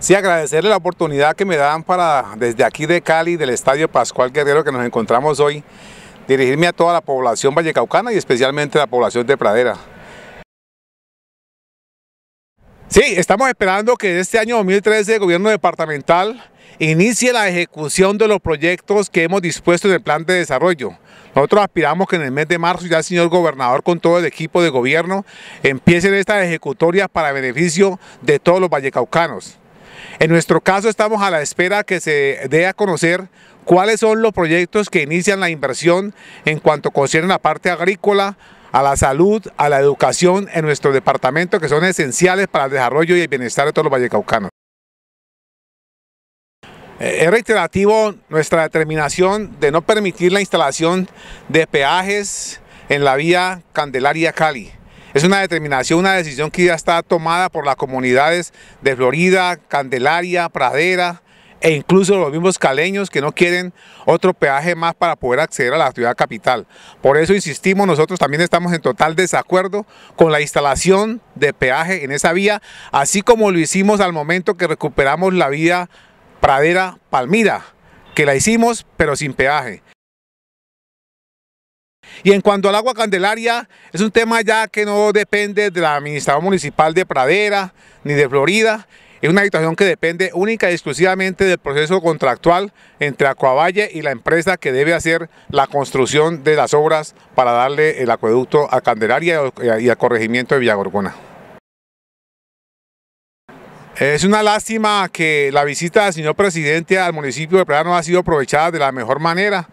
Sí, agradecerle la oportunidad que me dan para, desde aquí de Cali, del Estadio Pascual Guerrero que nos encontramos hoy, dirigirme a toda la población vallecaucana y especialmente a la población de Pradera. Sí, estamos esperando que este año 2013 el gobierno departamental inicie la ejecución de los proyectos que hemos dispuesto en el plan de desarrollo. Nosotros aspiramos que en el mes de marzo ya el señor gobernador con todo el equipo de gobierno empiecen estas ejecutorias para beneficio de todos los vallecaucanos. En nuestro caso estamos a la espera que se dé a conocer cuáles son los proyectos que inician la inversión en cuanto concierne la parte agrícola, a la salud, a la educación en nuestro departamento que son esenciales para el desarrollo y el bienestar de todos los vallecaucanos. Eh, es reiterativo nuestra determinación de no permitir la instalación de peajes en la vía Candelaria-Cali es una determinación, una decisión que ya está tomada por las comunidades de Florida, Candelaria, Pradera e incluso los mismos caleños que no quieren otro peaje más para poder acceder a la ciudad capital. Por eso insistimos, nosotros también estamos en total desacuerdo con la instalación de peaje en esa vía, así como lo hicimos al momento que recuperamos la vía Pradera-Palmira, que la hicimos pero sin peaje. Y en cuanto al agua Candelaria, es un tema ya que no depende de la administración municipal de Pradera ni de Florida, es una situación que depende única y exclusivamente del proceso contractual entre Acuavalle y la empresa que debe hacer la construcción de las obras para darle el acueducto a Candelaria y al corregimiento de Villagorgona. Es una lástima que la visita del señor presidente al municipio de Pradera no ha sido aprovechada de la mejor manera.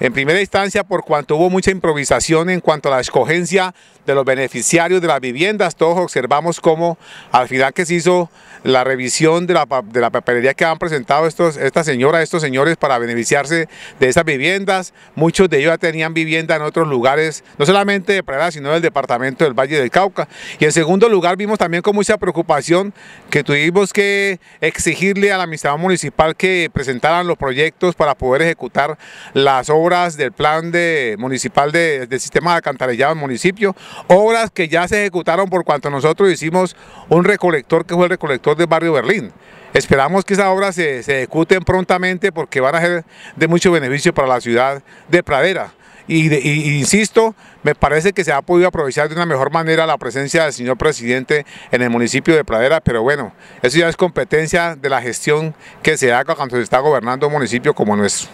En primera instancia, por cuanto hubo mucha improvisación en cuanto a la escogencia de los beneficiarios de las viviendas, todos observamos cómo al final que se hizo la revisión de la, de la papelería que han presentado estos, esta señora, estos señores para beneficiarse de esas viviendas, muchos de ellos ya tenían vivienda en otros lugares, no solamente de Prada, sino del departamento del Valle del Cauca. Y en segundo lugar, vimos también con mucha preocupación que tuvimos que exigirle a la amistad municipal que presentaran los proyectos para poder ejecutar las obras del plan de, municipal del sistema de alcantarillado del municipio, obras que ya se ejecutaron por cuanto nosotros hicimos un recolector que fue el recolector del barrio Berlín. Esperamos que esas obras se, se ejecuten prontamente porque van a ser de mucho beneficio para la ciudad de Pradera. Y, insisto, me parece que se ha podido aprovechar de una mejor manera la presencia del señor presidente en el municipio de Pradera, pero bueno, eso ya es competencia de la gestión que se haga cuando se está gobernando un municipio como nuestro.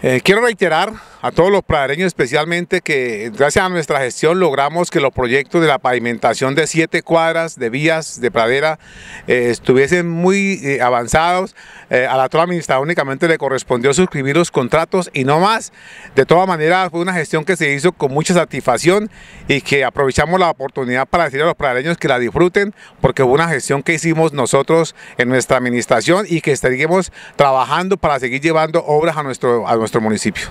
Eh, quiero reiterar a todos los pradereños especialmente que gracias a nuestra gestión logramos que los proyectos de la pavimentación de siete cuadras de vías de pradera eh, estuviesen muy eh, avanzados. Eh, a la actual administración únicamente le correspondió suscribir los contratos y no más. De todas maneras fue una gestión que se hizo con mucha satisfacción y que aprovechamos la oportunidad para decir a los pradereños que la disfruten porque fue una gestión que hicimos nosotros en nuestra administración y que estaríamos trabajando para seguir llevando obras a nuestro, a nuestro municipio.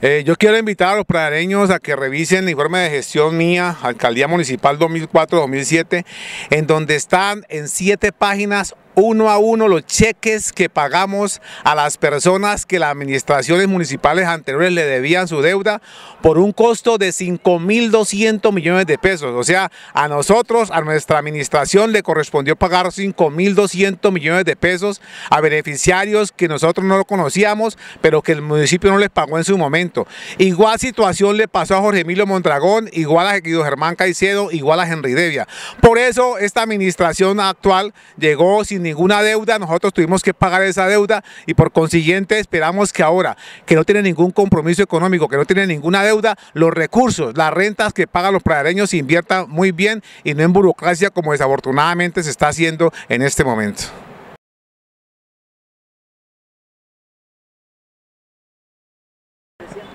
Eh, yo quiero invitar a los pradereños a que revisen el informe de gestión mía, Alcaldía Municipal 2004-2007, en donde están en siete páginas uno a uno los cheques que pagamos a las personas que las administraciones municipales anteriores le debían su deuda por un costo de 5.200 millones de pesos. O sea, a nosotros, a nuestra administración le correspondió pagar 5.200 millones de pesos a beneficiarios que nosotros no lo conocíamos, pero que el municipio no les pagó en su momento. Igual situación le pasó a Jorge Emilio Mondragón, igual a Guido Germán Caicedo, igual a Henry Devia. Por eso esta administración actual llegó sin ninguna deuda, nosotros tuvimos que pagar esa deuda y por consiguiente esperamos que ahora, que no tiene ningún compromiso económico, que no tiene ninguna deuda, los recursos, las rentas que pagan los pradereños se inviertan muy bien y no en burocracia como desafortunadamente se está haciendo en este momento.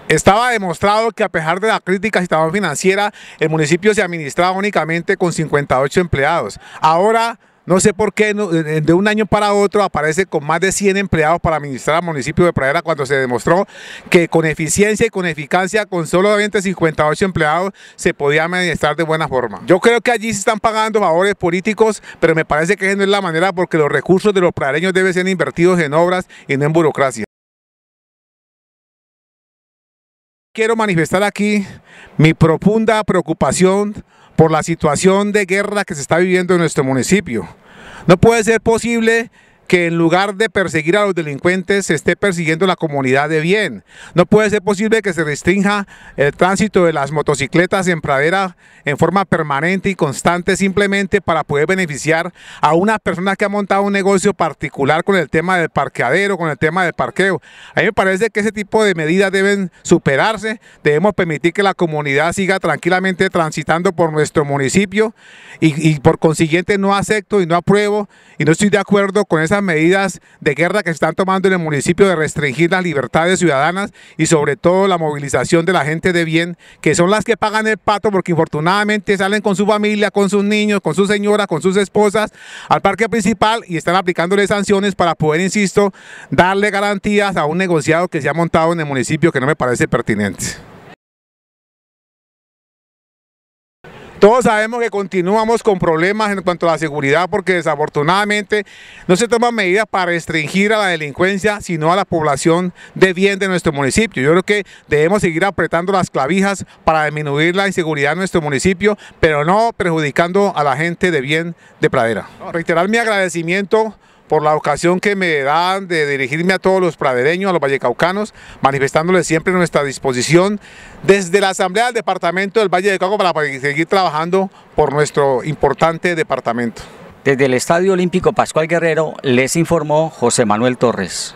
Estaba demostrado que a pesar de la crítica situación financiera, el municipio se administraba únicamente con 58 empleados. Ahora no sé por qué de un año para otro aparece con más de 100 empleados para administrar al municipio de Pradera cuando se demostró que con eficiencia y con eficacia, con solamente 58 empleados, se podía administrar de buena forma. Yo creo que allí se están pagando favores políticos, pero me parece que esa no es la manera porque los recursos de los pradereños deben ser invertidos en obras y no en burocracia. Quiero manifestar aquí mi profunda preocupación por la situación de guerra que se está viviendo en nuestro municipio. No puede ser posible que en lugar de perseguir a los delincuentes se esté persiguiendo la comunidad de bien. No puede ser posible que se restrinja el tránsito de las motocicletas en pradera en forma permanente y constante simplemente para poder beneficiar a una persona que ha montado un negocio particular con el tema del parqueadero, con el tema del parqueo. A mí me parece que ese tipo de medidas deben superarse, debemos permitir que la comunidad siga tranquilamente transitando por nuestro municipio y, por consiguiente no acepto y no apruebo y no estoy de acuerdo con esa medidas de guerra que se están tomando en el municipio de restringir las libertades ciudadanas y sobre todo la movilización de la gente de bien, que son las que pagan el pato porque infortunadamente salen con su familia, con sus niños, con sus señoras, con sus esposas al parque principal y están aplicándole sanciones para poder, insisto, darle garantías a un negociado que se ha montado en el municipio que no me parece pertinente. Todos sabemos que continuamos con problemas en cuanto a la seguridad porque desafortunadamente no se toman medidas para restringir a la delincuencia, sino a la población de bien de nuestro municipio. Yo creo que debemos seguir apretando las clavijas para disminuir la inseguridad en nuestro municipio, pero no perjudicando a la gente de bien de Pradera. Reiterar mi agradecimiento por la ocasión que me dan de dirigirme a todos los pradereños, a los vallecaucanos, manifestándoles siempre nuestra disposición desde la Asamblea del Departamento del Valle de Cauca para seguir trabajando por nuestro importante departamento. Desde el Estadio Olímpico Pascual Guerrero les informó José Manuel Torres.